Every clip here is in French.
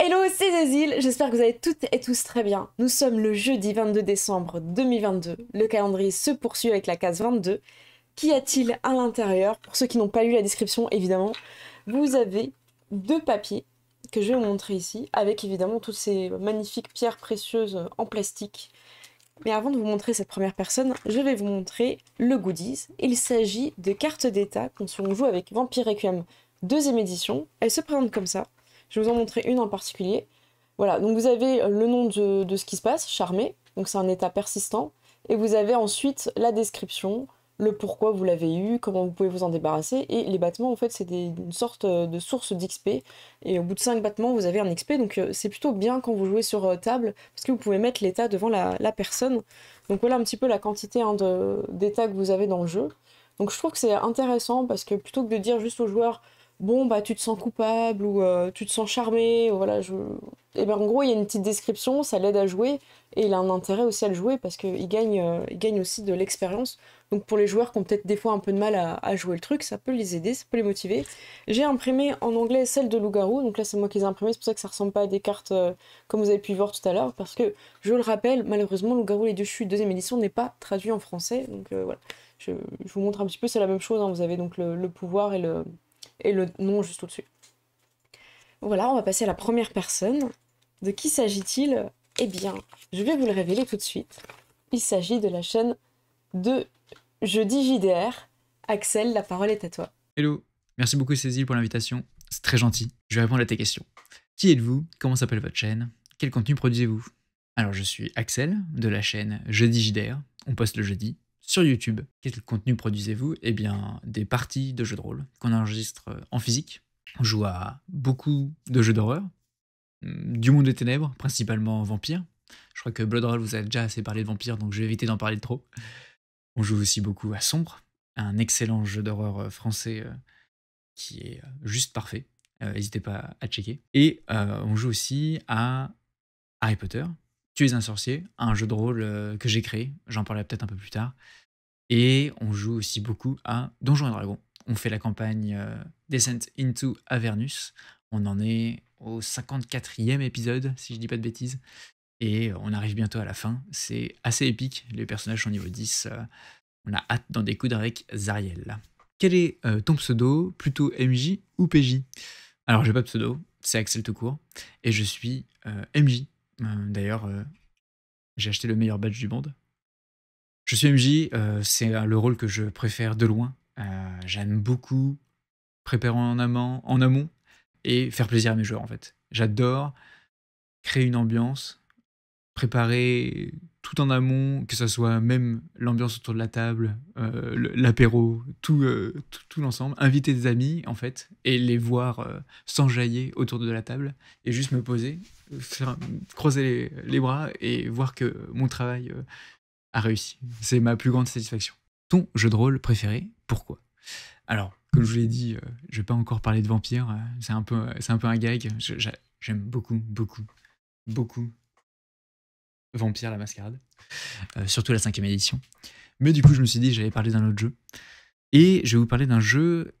Hello, c'est Zazil, j'espère que vous allez toutes et tous très bien. Nous sommes le jeudi 22 décembre 2022, le calendrier se poursuit avec la case 22. Qu'y a-t-il à l'intérieur Pour ceux qui n'ont pas lu la description, évidemment, vous avez deux papiers que je vais vous montrer ici, avec évidemment toutes ces magnifiques pierres précieuses en plastique. Mais avant de vous montrer cette première personne, je vais vous montrer le goodies. Il s'agit de cartes d'état qu'on joue avec Vampire Requiem deuxième édition. Elles se présentent comme ça. Je vais vous en montrer une en particulier. Voilà, donc vous avez euh, le nom de, ce qui se passe, charmé, donc c'est un état persistant, et vous avez ensuite la description, le pourquoi vous l'avez eu, comment vous pouvez vous en débarrasser, et les battements en fait c'est une sorte euh, de source d'XP, et au bout de 5 battements vous avez un XP, donc euh, c'est plutôt bien quand vous jouez sur table, parce que vous pouvez mettre l'état devant la, personne. Donc voilà un petit peu la quantité hein, de d'états que vous avez dans le jeu. Donc je trouve que c'est intéressant parce que plutôt que de dire juste aux joueurs bon bah tu te sens coupable ou euh, tu te sens charmé voilà je et eh ben en gros il y a une petite description ça l'aide à jouer et il a un intérêt aussi à le jouer parce qu'il gagne euh, gagne aussi de l'expérience donc pour les joueurs qui ont peut-être des fois un peu de mal à, jouer le truc ça peut les aider ça peut les motiver j'ai imprimé en anglais celle de loup-garou donc là c'est moi qui les ai imprimées c'est pour ça que ça ressemble pas à des cartes euh, comme vous avez pu voir tout à l'heure parce que je le rappelle malheureusement loup-garou les deux chutes deuxième édition n'est pas traduit en français donc voilà je, vous montre un petit peu c'est la même chose hein, vous avez donc le pouvoir et le et le nom juste au-dessus. Voilà, on va passer à la première personne. De qui s'agit-il Eh bien, je vais vous le révéler tout de suite. Il s'agit de la chaîne de Jeudi JDR. Axel, la parole est à toi. Hello, merci beaucoup Cécile pour l'invitation. C'est très gentil. Je vais répondre à tes questions. Qui êtes-vous Comment s'appelle votre chaîne Quel contenu produisez-vous Alors, je suis Axel de la chaîne Jeudi JDR. On poste le jeudi. Sur YouTube, quel contenu produisez-vous Eh bien, des parties de jeux de rôle qu'on enregistre euh, en physique. On joue à beaucoup de jeux d'horreur, hum, du monde des ténèbres, principalement vampires. Je crois que Blood Roll vous a déjà assez parlé de vampires, donc je vais éviter d'en parler trop. On joue aussi beaucoup à Sombre, un excellent jeu d'horreur euh, français euh, qui est juste parfait. N'hésitez pas à checker. Et on joue aussi à Harry Potter, tu es un sorcier, un jeu de rôle euh, que j'ai créé, j'en parlerai peut-être un peu plus tard. Et on joue aussi beaucoup à Donjons et Dragons. On fait la campagne euh, Descent into Avernus. On en est au 54e épisode, si je dis pas de bêtises. Et on arrive bientôt à la fin. C'est assez épique. Les personnages sont niveau 10. Euh, on a hâte d'en découdre avec Zariel. Quel est ton pseudo Plutôt MJ ou PJ Alors, j'ai pas de pseudo. C'est Axel tout court. Et je suis MJ euh, d'ailleurs, euh, j'ai acheté le meilleur badge du monde. Je suis MJ, euh, c'est le rôle que je préfère de loin. J'aime beaucoup préparer en en amont et faire plaisir à mes joueurs en fait. J'adore créer une ambiance, préparer tout en amont, que ce soit même l'ambiance autour de la table, euh, l'apéro, euh, tout, l'ensemble, inviter des amis en fait, et les voir sans euh, s'enjailler autour de la table, et juste me poser, croiser les, bras et voir que mon travail a réussi. C'est ma plus grande satisfaction. Ton jeu de rôle préféré, pourquoi Alors, comme je vous l'ai dit, je ne vais pas encore parler de vampire, c'est un, peu, un peu un gag, j'aime beaucoup, beaucoup, beaucoup Vampire la Mascarade, euh, surtout la cinquième édition. Mais du coup, je me suis dit, j'allais parler d'un autre jeu. Et je vais vous parler d'un jeu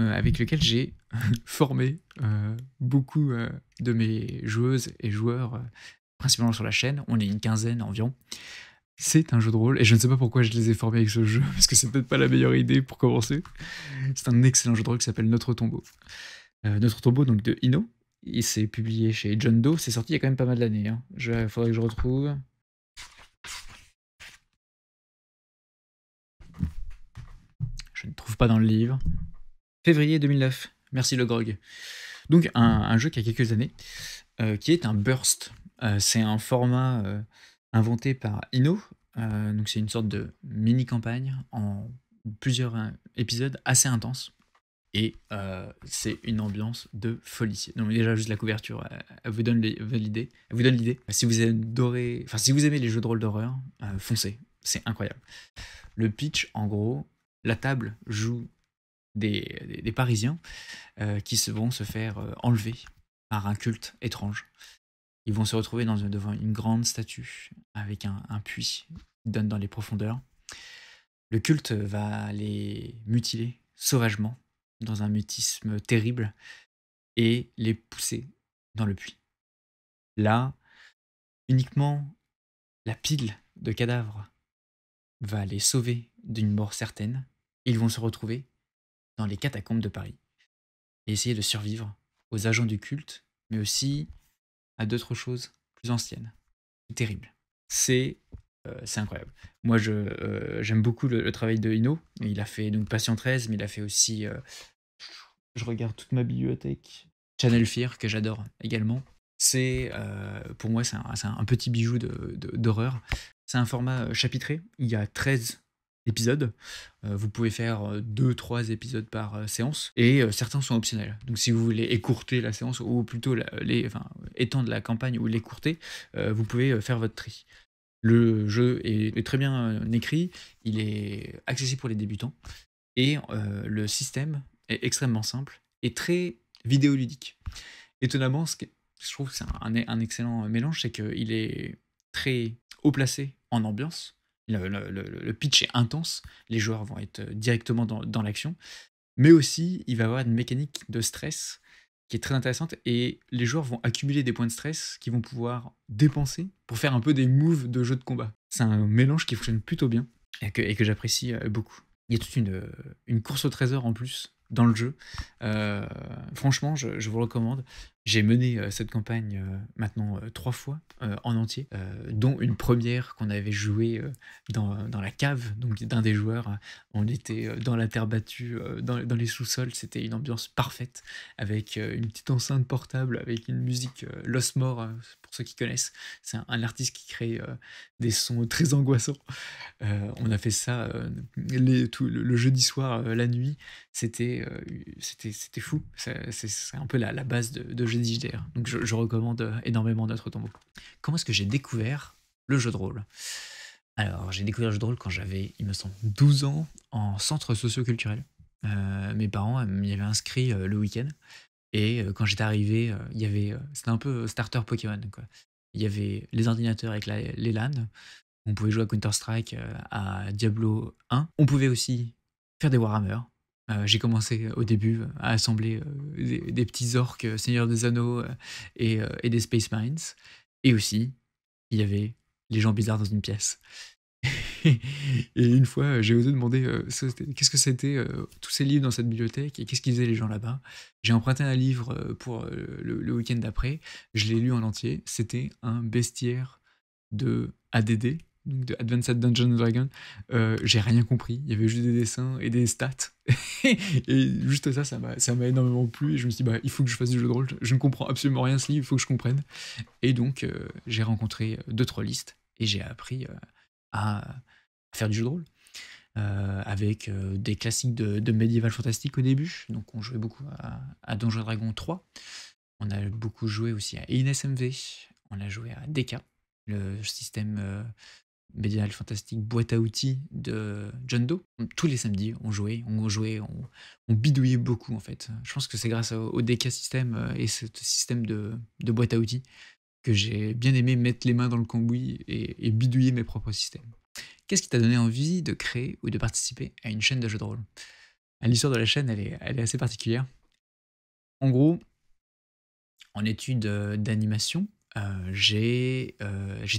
euh, avec lequel j'ai formé euh, beaucoup de mes joueuses et joueurs, principalement sur la chaîne. On est une quinzaine environ. C'est un jeu de rôle, et je ne sais pas pourquoi je les ai formés avec ce jeu, parce que c'est peut-être pas la meilleure idée pour commencer. C'est un excellent jeu de rôle qui s'appelle Notre Tombeau. Notre Tombeau, donc de Hino, il s'est publié chez John Doe. C'est sorti il y a quand même pas mal d'années. Hein. Il Je, faudrait que je retrouve. Je ne trouve pas dans le livre. Février 2009. Merci le grog. Donc un, jeu qui a quelques années, euh, qui est un burst. Euh, c'est un format euh, inventé par Ino. donc c'est une sorte de mini campagne en plusieurs épisodes assez intenses et euh, c'est une ambiance de folie. Non, déjà, juste la couverture, euh, elle, vous donne l'idée. vous donne l'idée. Euh, si vous adorez, enfin, si vous aimez les jeux de rôle d'horreur, foncez. C'est incroyable. Le pitch, en gros, la table joue des, Parisiens qui se, vont se faire enlever par un culte étrange. Ils vont se retrouver dans, devant une grande statue avec un, un puits qui donne dans les profondeurs. Le culte va les mutiler sauvagement dans un mutisme terrible et les pousser dans le puits. Là, uniquement la pile de cadavres va les sauver d'une mort certaine. Ils vont se retrouver dans les catacombes de Paris et essayer de survivre aux agents du culte, mais aussi à d'autres choses plus anciennes. C'est terrible. Euh, c'est incroyable. Moi, je, euh, j'aime beaucoup le, travail de Hino. Il a fait donc Patient 13, mais il a fait aussi euh, je regarde toute ma bibliothèque. Channel Fear, que j'adore également. C'est, euh, pour moi, c'est un, petit bijou d'horreur. De, c'est un format euh, chapitré. Il y a 13 épisodes. Euh, vous pouvez faire 2-3 épisodes par séance. Et certains sont optionnels. Donc, si vous voulez écourter la séance, ou plutôt les, enfin, étendre la campagne ou l'écourter, vous pouvez faire votre tri. Le jeu est très bien écrit, il est accessible pour les débutants et le système extrêmement simple et très vidéoludique. Étonnamment, ce je trouve que c'est un, excellent mélange, c'est qu'il est très haut placé en ambiance. Le, pitch est intense, les joueurs vont être euh, directement dans, l'action, mais aussi il va avoir une mécanique de stress qui est très intéressante et les joueurs vont accumuler des points de stress qu'ils vont pouvoir dépenser pour faire un peu des moves de jeu de combat. C'est un mélange qui fonctionne plutôt bien et que, j'apprécie euh, beaucoup. Il y a toute une, euh, une course au trésor en plus dans le jeu. Euh, franchement, je, vous recommande. J'ai mené euh, cette campagne euh, maintenant euh, trois fois en entier, dont une première qu'on avait jouée dans, dans, la cave donc d'un des joueurs. On était dans la terre battue, dans, dans, les sous-sols. C'était une ambiance parfaite avec une petite enceinte portable, avec une musique Lost Mort, pour ceux qui connaissent. C'est un, artiste qui crée des sons très angoissants. on a fait ça les, tout, le, jeudi soir, la nuit. C'était c'était fou. C'est un peu la, base de, de donc je, recommande euh, énormément d'autres tombeau. Comment est-ce que j'ai découvert le jeu de rôle Alors j'ai découvert le jeu de rôle quand j'avais, il me semble, 12 ans en centre socioculturel. culturel euh, mes parents m'y avaient inscrit euh, le week-end. Et quand j'étais arrivé, il y avait, c'était un peu starter Pokémon. Quoi. Il y avait les ordinateurs avec les LAN. On pouvait jouer à Counter-Strike, à Diablo 1. On pouvait aussi faire des Warhammer. Euh, j'ai commencé euh, au début euh, à assembler des, petits orques Seigneur des Anneaux et, des Space Mines. Et aussi, il y avait les gens bizarres dans une pièce. et une fois, j'ai osé demander qu'est-ce que c'était tous ces livres dans cette bibliothèque et qu'est-ce qu'ils faisaient les gens là-bas. J'ai emprunté un livre pour le week-end d'après. Je l'ai lu en entier. C'était un bestiaire de ADD, donc de Advanced Dungeons Dragon, euh, j'ai rien compris. Il y avait juste des dessins et des stats. et juste ça, ça m'a énormément plu. Et je me suis dit, bah, il faut que je fasse du jeu de rôle. Je ne comprends absolument rien ce livre, il faut que je comprenne. Et donc, euh, j'ai rencontré euh, deux, listes et j'ai appris à, faire du jeu de rôle. avec des classiques de, de médiéval fantastique au début. Donc, on jouait beaucoup à, à Dragon 3. On a beaucoup joué aussi à INSMV. On a joué à DK, le système médiéval fantastique boîte à outils de John Doe. Tous les samedis, on jouait, on jouait, on, bidouillait beaucoup en fait. Je pense que c'est grâce au DK System euh, et ce système de, boîte à outils que j'ai bien aimé mettre les mains dans le cambouis et, bidouiller mes propres systèmes. Qu'est-ce qui t'a donné envie de créer ou de participer à une chaîne de jeux de rôle ah, L'histoire de la chaîne, elle est, elle est assez particulière. En gros, en études euh, d'animation, euh, j'étais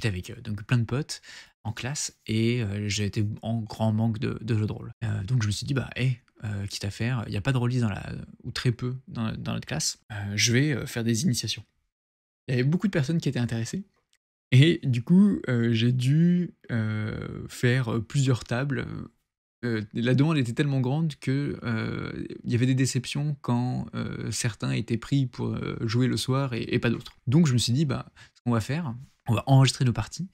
avec donc plein de potes en classe et euh, j'ai été en grand manque de, jeux de rôle. Euh, donc je me suis dit, bah, hé, euh, quitte à faire, il n'y a pas de relise dans la, ou très peu dans, notre classe, je vais faire des initiations. Il y avait beaucoup de personnes qui étaient intéressées. Et du coup, j'ai dû faire plusieurs tables. la demande était tellement grande que il y avait des déceptions quand certains étaient pris pour jouer le soir et, et pas d'autres. Donc je me suis dit, bah, ce qu'on va faire, on va enregistrer nos parties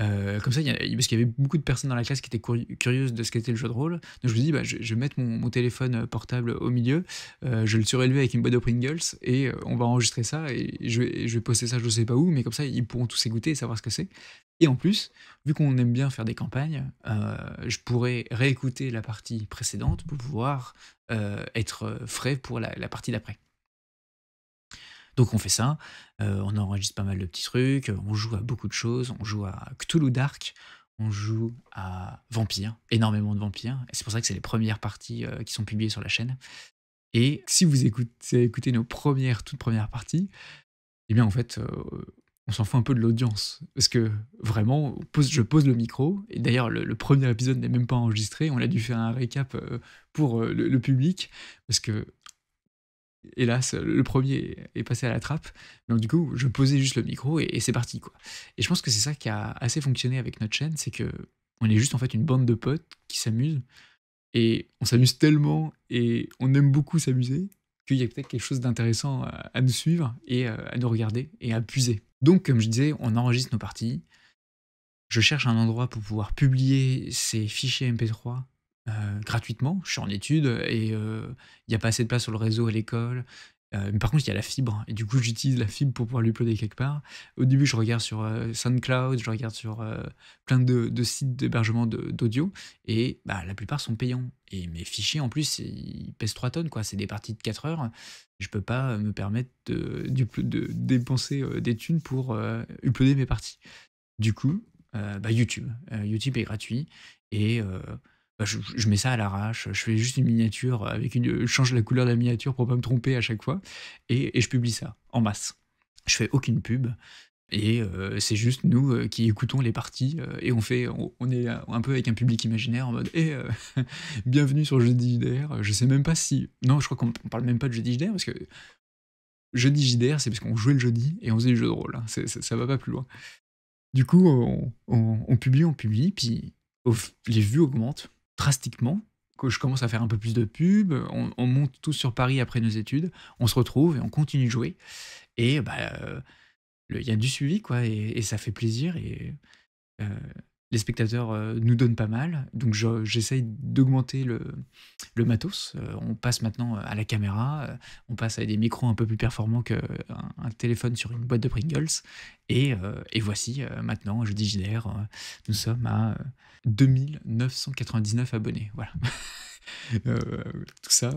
euh, comme ça, parce qu'il y avait beaucoup de personnes dans la classe qui étaient curieuses de ce qu'était le jeu de rôle. Donc je me suis dit, bah, je, vais mettre mon, téléphone euh, portable au milieu, euh, je vais le surélever avec une boîte de Pringles et on va enregistrer ça et je vais, je vais poster ça je sais pas où, mais comme ça ils pourront tous écouter et savoir ce que c'est. Et en plus, vu qu'on aime bien faire des campagnes, je pourrais réécouter la partie précédente pour pouvoir être frais pour la partie d'après. Donc on fait ça, euh, on enregistre pas mal de petits trucs, on joue à beaucoup de choses, on joue à Cthulhu Dark, on joue à Vampire, énormément de Vampires. Et c'est pour ça que c'est les premières parties euh, qui sont publiées sur la chaîne. Et si vous écoutez, nos premières, toutes premières parties, eh bien en fait, euh, on s'en fout un peu de l'audience. Parce que vraiment, je pose le micro, et d'ailleurs le, premier épisode n'est même pas enregistré, on a dû faire un récap pour le public, parce que hélas, le premier est passé à la trappe. Donc du coup, je posais juste le micro et, c'est parti quoi. Et je pense que c'est ça qui a assez fonctionné avec notre chaîne, c'est que on est juste en fait une bande de potes qui s'amusent et on s'amuse tellement et on aime beaucoup s'amuser qu'il y a peut-être quelque chose d'intéressant à nous suivre et euh, à nous regarder et à puiser. Donc comme je disais, on enregistre nos parties. Je cherche un endroit pour pouvoir publier ces fichiers MP3 euh, gratuitement. Je suis en étude et euh, il n'y a pas assez de place sur le réseau à l'école. Euh, par contre, il y a la fibre. Et du coup, j'utilise la fibre pour pouvoir l'uploader quelque part. Au début, je regarde sur SoundCloud, je regarde sur plein de, sites d'hébergement d'audio. Et bah, la plupart sont payants. Et mes fichiers, en plus, ils pèsent 3 tonnes. quoi. C'est des parties de 4 heures. Je ne peux pas me permettre de, dépenser des thunes pour uploader mes parties. Du coup, bah, YouTube. YouTube est gratuit. Et bah, je, mets ça à l'arrache, je fais juste une miniature avec une, je change la couleur de la miniature pour pas me tromper à chaque fois, et, je publie ça en masse. Je fais aucune pub. Et euh, c'est juste nous euh, qui écoutons les parties euh, et on fait, on, est un peu avec un public imaginaire en mode et eh, bienvenue sur Jeudi JDR. Je sais même pas si, non, je crois qu'on parle même pas de Jeudi JDR parce que Jeudi JDR c'est parce qu'on jouait le jeudi et on faisait du jeu de rôle. Hein, ça, ne va pas plus loin. Du coup, on publie, on publie, puis les vues augmentent drastiquement, que je commence à faire un peu plus de pub, on, monte tous sur Paris après nos études, on se retrouve et on continue de jouer. Et bah, euh, il y a du suivi, quoi, et, ça fait plaisir. Et, euh, les spectateurs euh, nous donnent pas mal, donc j'essaye d'augmenter le, le, matos. Euh, on passe maintenant euh, à la caméra, on passe à des micros un peu plus performants qu'un téléphone sur une boîte de Pringles. Et, voici maintenant, je JDR, nous sommes à 2999 abonnés. Voilà. tout ça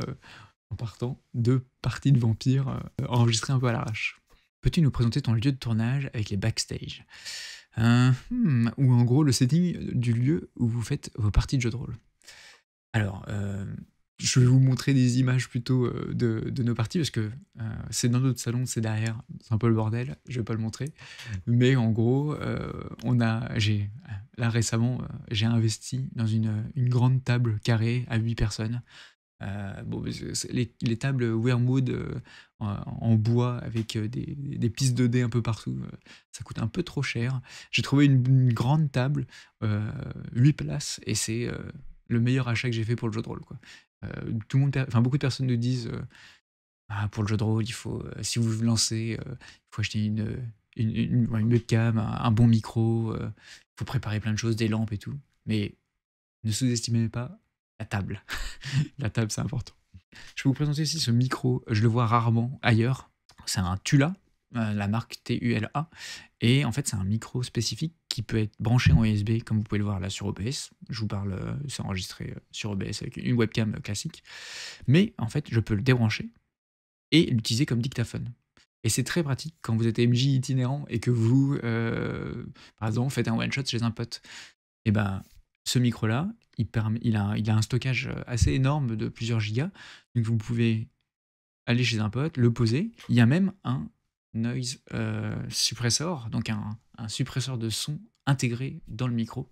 en partant de parties de vampires enregistrées un peu à l'arrache. Peux-tu nous présenter ton lieu de tournage avec les backstage euh, hmm, ou en gros le setting du lieu où vous faites vos parties de jeu de rôle. Alors, euh, je vais vous montrer des images plutôt euh, de, nos parties parce que c'est dans notre salon, c'est derrière, c'est un peu le bordel, je vais pas le montrer. Mais en gros, on a, là récemment, j'ai investi dans une, une grande table carrée à 8 personnes euh, bon, les, tables Wormwood euh, en, bois avec euh, des, pistes de dés un peu partout, ça coûte un peu trop cher. J'ai trouvé une, grande table, 8 places, et c'est le meilleur achat que j'ai fait pour le jeu de rôle. Quoi. tout le monde, enfin, beaucoup de personnes nous disent ah, pour le jeu de rôle, il faut, si vous lancez, il faut acheter une, une, webcam, un, bon micro, il faut préparer plein de choses, des lampes et tout. Mais ne sous-estimez pas table. la table, c'est important. Je vais vous présenter aussi ce micro. Je le vois rarement ailleurs. C'est un Tula, euh, la marque TULA. Et en fait, c'est un micro spécifique qui peut être branché en USB, comme vous pouvez le voir là sur OBS. Je vous parle, euh, c'est enregistré euh, sur OBS avec une webcam classique. Mais en fait, je peux le débrancher et l'utiliser comme dictaphone. Et c'est très pratique quand vous êtes MJ itinérant et que vous, par exemple, faites un one-shot chez un pote. Et eh ben, ce micro-là, il, permet, il, a, il a un stockage euh, assez énorme de plusieurs gigas. Donc vous pouvez aller chez un pote, le poser. Il y a même un noise euh, suppressor, donc un, un, suppresseur de son intégré dans le micro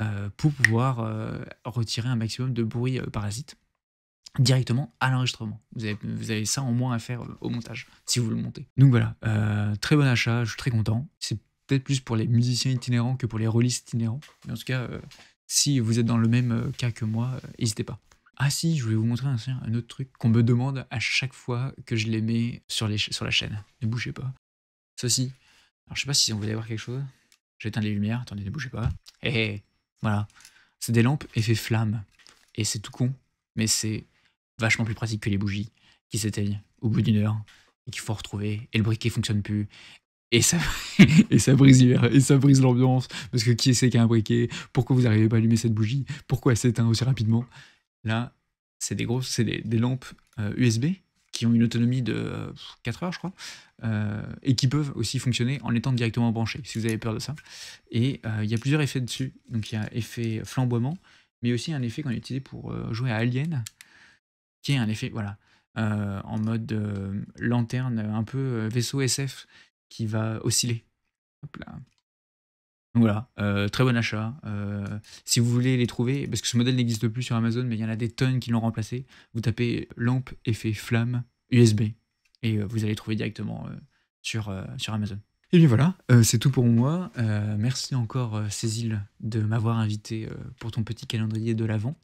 euh, pour pouvoir retirer un maximum de bruit parasite directement à l'enregistrement. Vous avez, vous avez ça en moins à faire au montage si vous le montez. Donc voilà, très bon achat, je suis très content. C'est peut-être plus pour les musiciens itinérants que pour les rôlistes itinérants. Mais en tout cas, si vous êtes dans le même euh, cas que moi, euh, n'hésitez pas. Ah si, je voulais vous montrer un, autre truc qu'on me demande à chaque fois que je les mets sur, la chaîne. Ne bougez pas. Ceci. Alors je sais pas si on voulait voir quelque chose. J'éteins les lumières. Attendez, ne bougez pas. Et eh, eh, voilà. C'est des lampes effet flamme. Et c'est tout con, mais c'est vachement plus pratique que les bougies qui s'éteignent au bout d'une heure et qu'il faut retrouver. Et le briquet fonctionne plus et ça, et ça brise et ça brise l'ambiance, parce que qui est-ce qui a un briquet Pourquoi vous n'arrivez pas à allumer cette bougie Pourquoi elle s'éteint aussi rapidement Là, c'est des grosses, c'est des, lampes USB euh, qui ont une autonomie de 4 euh, heures, je crois, euh, et qui peuvent aussi fonctionner en étant directement branchées, si vous avez peur de ça. Et il y a plusieurs effets dessus. Donc il y a effet flamboiement, mais aussi un effet qu'on a utilisé pour jouer à Alien, qui est un effet, voilà, en mode lanterne, un peu vaisseau SF, qui va osciller. Donc voilà, euh, très bon achat. Euh, si vous voulez les trouver, parce que ce modèle n'existe plus sur Amazon, mais il y en a des tonnes qui l'ont remplacé, vous tapez lampe effet flamme USB et euh, vous allez trouver directement sur, sur Amazon. Et bien voilà, c'est tout pour moi. merci encore Cécile de m'avoir invité pour ton petit calendrier de l'avant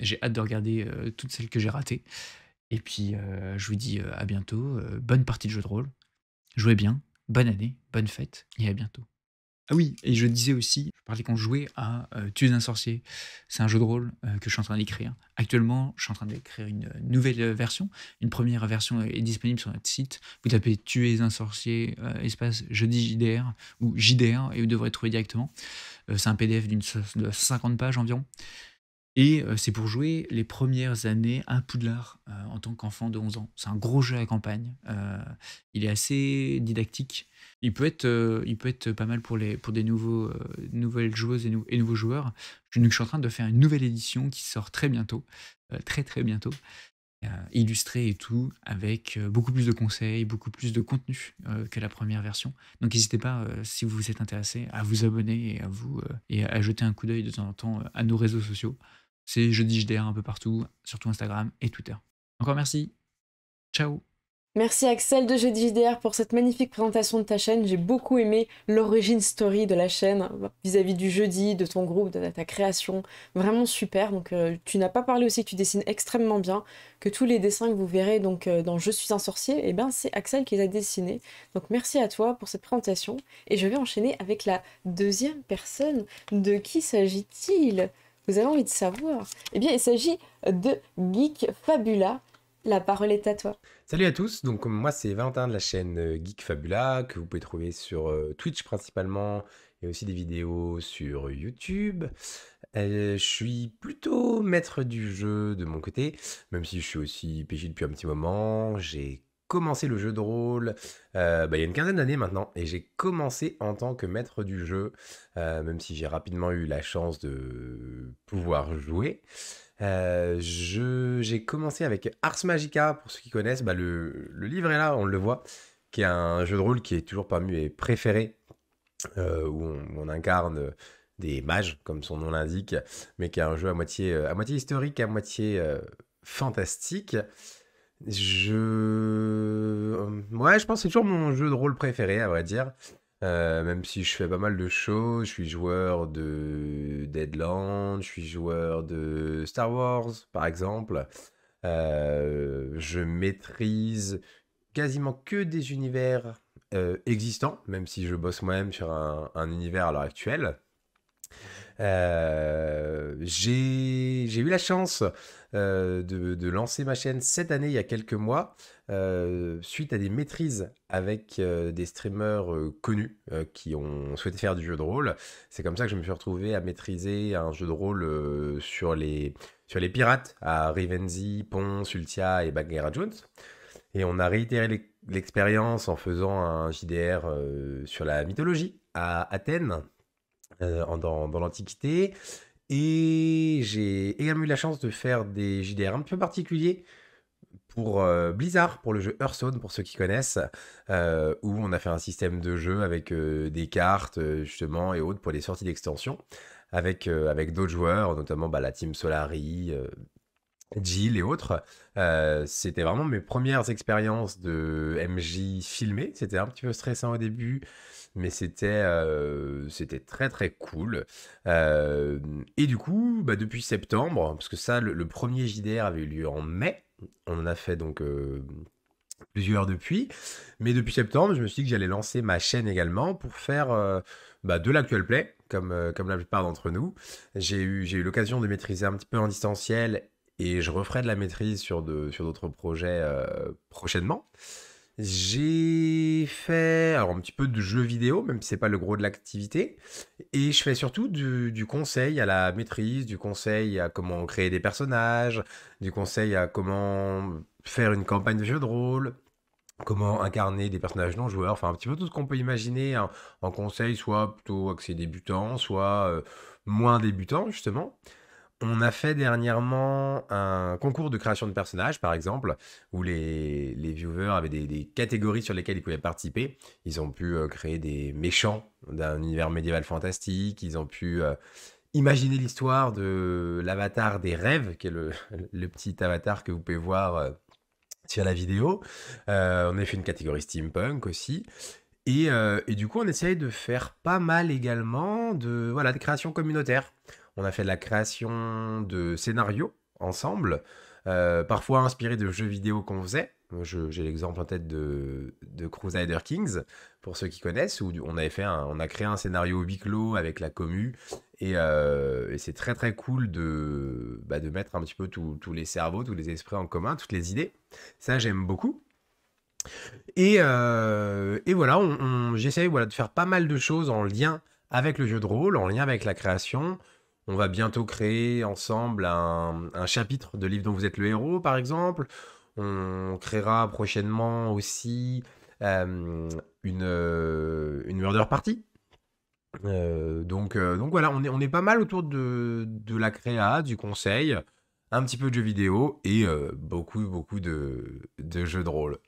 j'ai hâte de regarder toutes celles que j'ai ratées. Et puis je vous dis à bientôt. bonne partie de jeu de rôle. Jouez bien, bonne année, bonne fête et à bientôt. Ah oui, et je disais aussi, je parlais qu'on jouait à euh, Tuer un sorcier. C'est un jeu de rôle euh, que je suis en train d'écrire. Actuellement, je suis en train d'écrire une euh, nouvelle version. Une première version est disponible sur notre site. Vous tapez Tuez un sorcier, espace jeudi JDR ou JDR et vous devrez trouver directement. c'est un PDF d'une de 50 pages environ. Et euh, c'est pour jouer les premières années à Poudlard euh, en tant qu'enfant de 11 ans. C'est un gros jeu à campagne. Euh, il est assez didactique. Il peut être, il peut être pas mal pour, les, pour des nouveaux, nouvelles joueuses et, nouveaux joueurs. Je, suis en train de faire une nouvelle édition qui sort très bientôt. très très bientôt. illustrée et tout, avec beaucoup plus de conseils, beaucoup plus de contenu que la première version. Donc n'hésitez pas, si vous vous êtes intéressé, à vous abonner et à, vous, et à jeter un coup d'œil de temps en temps à nos réseaux sociaux. C'est jeudi JDR un peu partout, surtout Instagram et Twitter. Encore merci. Ciao. Merci Axel de Jeudi JDR pour cette magnifique présentation de ta chaîne. J'ai beaucoup aimé l'origine story de la chaîne vis-à-vis du jeudi, de ton groupe, de ta création. Vraiment super. Donc euh, tu n'as pas parlé aussi que tu dessines extrêmement bien, que tous les dessins que vous verrez donc euh, dans Je suis un sorcier, et eh ben c'est Axel qui les a dessinés. Donc merci à toi pour cette présentation et je vais enchaîner avec la deuxième personne. De qui s'agit-il vous avez envie de savoir Eh bien, il s'agit de Geek Fabula. La parole est à toi. Salut à tous, donc moi c'est Valentin de la chaîne euh, Geek Fabula que vous pouvez trouver sur euh, Twitch principalement et aussi des vidéos sur YouTube. Euh, je suis plutôt maître du jeu de mon côté, même si je suis aussi péché depuis un petit moment. J'ai commencé le jeu de rôle euh, bah, il y a une quinzaine d'années maintenant, et j'ai commencé en tant que maître du jeu, euh, même si j'ai rapidement eu la chance de pouvoir jouer. Euh, j'ai commencé avec Ars Magica, pour ceux qui connaissent, bah, le, le, livre est là, on le voit, qui est un jeu de rôle qui est toujours parmi mes préférés, où on, on incarne des mages, comme son nom l'indique, mais qui est un jeu à moitié, à moitié historique, à moitié fantastique. Je. Euh, ouais, je pense que c'est toujours mon jeu de rôle préféré, à vrai dire. Euh, même si je fais pas mal de choses, je suis joueur de Deadland, je suis joueur de Star Wars, par exemple. Euh, je maîtrise quasiment que des univers existants, même si je bosse moi-même sur un, un, univers à l'heure actuelle. j'ai eu la chance euh, de, lancer ma chaîne cette année, il y a quelques mois, euh, suite à des maîtrises avec euh, des streamers connus qui ont souhaité faire du jeu de rôle. C'est comme ça que je me suis retrouvé à maîtriser un jeu de rôle sur, les, sur les pirates à Rivenzi, Pont Sultia et Bagheera Jones. Et on a réitéré l'expérience en faisant un JDR sur la mythologie à Athènes, dans l'Antiquité. Et j'ai également eu la chance de faire des JDR un peu particuliers pour euh, Blizzard, pour le jeu Hearthstone, pour ceux qui connaissent, euh, où on a fait un système de jeu avec euh, des cartes, justement, et autres pour les sorties d'extension, avec, avec d'autres joueurs, notamment bah, la team Solari, Jill et autres. c'était vraiment mes premières expériences de MJ filmé. C'était un petit peu stressant au début mais c'était c'était très très cool. et du coup, bah, depuis septembre, parce que ça, le, premier JDR avait eu lieu en mai, on en a fait donc plusieurs depuis, mais depuis septembre, je me suis dit que j'allais lancer ma chaîne également pour faire bah, de l'actual play. Comme, comme la plupart d'entre nous, j'ai eu, eu l'occasion de maîtriser un petit peu en distanciel et je referai de la maîtrise sur d'autres projets prochainement. J'ai fait un petit peu de jeux vidéo, même si c'est pas le gros de l'activité. Et je fais surtout du, conseil à la maîtrise, du conseil à comment créer des personnages, du conseil à comment faire une campagne de jeu de rôle, comment incarner des personnages non joueurs. Enfin, un petit peu tout ce qu'on peut imaginer en, conseil, soit plutôt axé débutant, soit euh, moins débutant, justement. On a fait dernièrement un concours de création de personnages, par exemple, où les, les viewers avaient des, catégories sur lesquelles ils pouvaient participer. Ils ont pu euh, créer des méchants d'un univers médiéval fantastique, ils ont pu euh, imaginer l'histoire de l'avatar des rêves, qui est le, petit avatar que vous pouvez voir euh, sur la vidéo. on a fait une catégorie steampunk aussi. Et, du coup, on essaye de faire pas mal également de, voilà, de créations communautaires. On a fait de la création de scénarios ensemble, euh, parfois inspirés de jeux vidéo qu'on faisait. J'ai l'exemple en tête de, de, Crusader Kings, pour ceux qui connaissent, où on, fait on a créé un scénario huis clos avec la commu. Et, euh, c'est très très cool de, bah, de mettre un petit peu tous les cerveaux, tous les esprits en commun, toutes les idées. Ça, j'aime beaucoup. Et, euh, voilà, on, j'essaye voilà, de faire pas mal de choses en lien avec le jeu de rôle, en lien avec la création on va bientôt créer ensemble un, chapitre de livre dont vous êtes le héros, par exemple. On créera prochainement aussi euh, une, euh, une murder party. Euh, donc, donc voilà, on est, on est pas mal autour de, la créa, du conseil, un petit peu de jeux vidéo et beaucoup, beaucoup de jeux de rôle.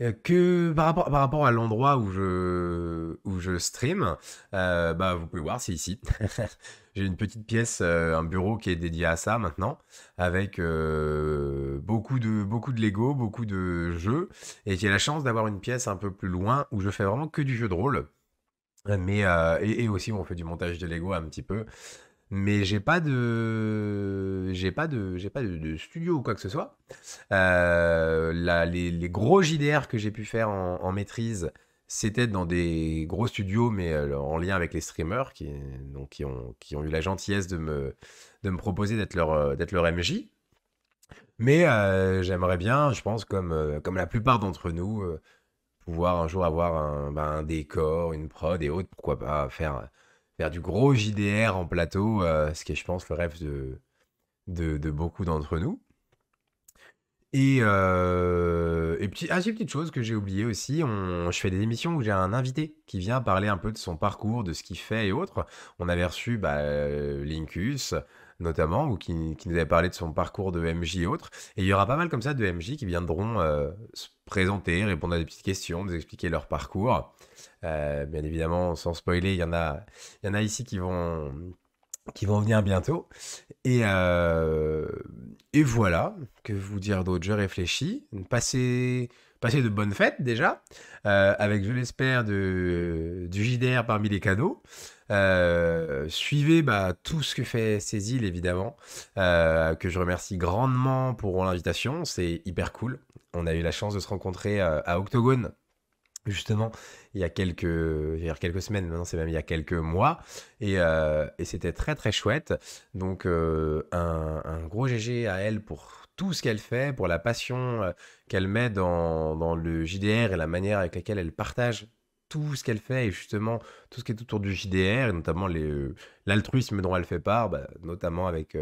Euh, que par rapport, par rapport à l'endroit où je, où je stream, euh, bah, vous pouvez voir, c'est ici. J'ai une petite pièce, euh, un bureau qui est dédié à ça maintenant, avec beaucoup, de, beaucoup de Lego, beaucoup de jeux, et j'ai la chance d'avoir une pièce un peu plus loin où je fais vraiment que du jeu de rôle. Mais, et, et, aussi, on fait du montage de Lego un petit peu mais j'ai pas de j'ai pas de j'ai pas de, studio ou quoi que ce soit euh, les, gros JDR que j'ai pu faire en, maîtrise c'était dans des gros studios mais euh, en lien avec les streamers qui donc ont qui ont eu la gentillesse de me de me proposer d'être leur euh, d'être leur MJ mais j'aimerais bien je pense comme comme la plupart d'entre nous pouvoir un jour avoir bah, un décor une prod et autres pourquoi pas faire faire du gros JDR en plateau, euh, ce qui est, je pense, le rêve de, de, beaucoup d'entre nous. Et, euh, et puis, ah, une petite chose que j'ai oubliée aussi. je fais des émissions où j'ai un invité qui vient parler un peu de son parcours, de ce qu'il fait et autres. On avait reçu bah, euh, Linkus notamment, ou qui, nous avait parlé de son parcours de MJ et autres. Et il y aura pas mal comme ça de MJ qui viendront se présenter, répondre à des petites questions, nous expliquer leur parcours. Euh, bien évidemment, sans spoiler, il y en a, il y en a ici qui vont, qui vont venir bientôt. Et, euh, et voilà, que vous dire d'autre Je réfléchis. Passez, de bonnes fêtes déjà, euh, avec, je l'espère, du JDR parmi les cadeaux. suivez bah, tout ce que fait Cécile, évidemment, que je remercie grandement pour l'invitation. C'est hyper cool. On a eu la chance de se rencontrer à Octogone justement il y a quelques, dire quelques semaines, maintenant c'est même il y a quelques mois, et, euh, c'était très très chouette. Donc euh, un, gros GG à elle pour tout ce qu'elle fait, pour la passion euh, qu'elle met dans, le JDR et la manière avec laquelle elle partage tout ce qu'elle fait et justement tout ce qui est autour du JDR, et notamment l'altruisme dont elle fait part, bah, notamment avec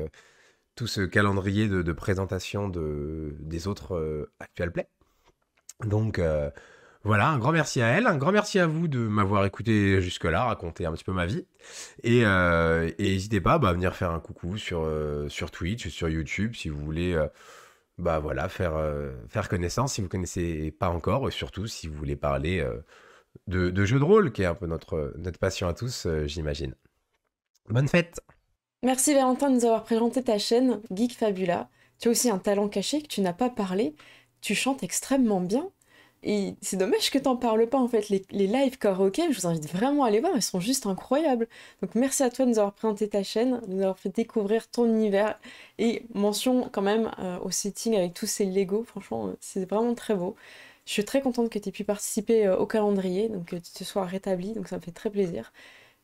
tout ce calendrier de, présentation de, des autres actual play. Donc voilà, un grand merci à elle, un grand merci à vous de m'avoir écouté jusque-là, raconter un petit peu ma vie. Et, euh, n'hésitez pas bah, à venir faire un coucou sur, euh, sur Twitch, sur YouTube, si vous voulez euh, bah, voilà, faire, faire connaissance, si vous ne connaissez pas encore, et surtout si vous voulez parler de, jeux de rôle, qui est un peu notre, notre passion à tous, j'imagine. Bonne fête Merci Valentin de nous avoir présenté ta chaîne Geek Fabula. Tu as aussi un talent caché que tu n'as pas parlé. Tu chantes extrêmement bien. Et c'est dommage que t'en parles pas en fait. Les, les lives karaoké, je vous invite vraiment à les voir, ils sont juste incroyables. Donc merci à toi de nous avoir présenté ta chaîne, de nous avoir fait découvrir ton univers. Et mention quand même euh, au setting avec tous ces Legos, franchement, euh, c'est vraiment très beau. Je suis très contente que tu aies pu participer euh, au calendrier, donc que tu te sois rétabli, donc ça me fait très plaisir.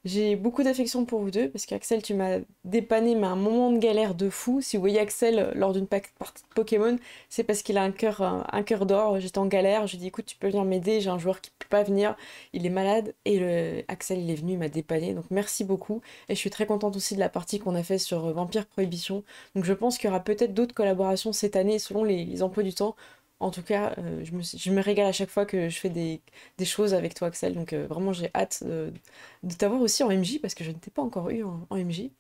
J'ai beaucoup d'affection pour vous deux, parce qu'Axel, tu m'as dépanné, mais un moment de galère de fou. Si vous voyez Axel euh, lors d'une partie de Pokémon, c'est parce qu'il a un cœur, euh, un cœur d'or. J'étais en galère, j'ai dit écoute, tu peux venir m'aider, j'ai un joueur qui ne peut pas venir, il est malade. Et Axel, il est venu, il m'a dépanné, donc merci beaucoup. Et je suis très contente aussi de la partie qu'on a faite sur euh, Vampire Prohibition. Donc je pense qu'il y aura peut-être d'autres collaborations cette année, selon les emplois du temps. En tout cas, euh, je, me, régale à chaque fois que je fais des, choses avec toi, Axel. Donc euh, vraiment, j'ai hâte de, t'avoir aussi en MJ parce que je ne t'ai pas encore eu en, MJ.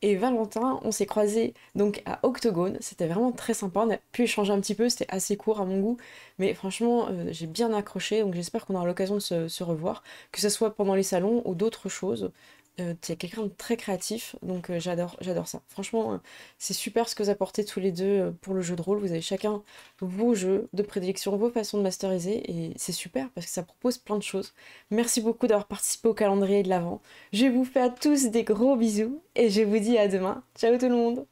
Et Valentin, on s'est croisés donc à Octogone. C'était vraiment très sympa. On a pu échanger un petit peu. C'était assez court à mon goût, mais franchement, euh, j'ai bien accroché. Donc j'espère qu'on aura l'occasion de se, revoir, que ce soit pendant les salons ou d'autres choses euh, es quelqu'un de très créatif, donc euh, j'adore, j'adore ça. Franchement, euh, c'est super ce que vous apportez tous les deux euh, pour le jeu de rôle. Vous avez chacun vos jeux de prédilection, vos façons de masteriser, et c'est super parce que ça propose plein de choses. Merci beaucoup d'avoir participé au calendrier de l'Avent. Je vous fais à tous des gros bisous, et je vous dis à demain. Ciao tout le monde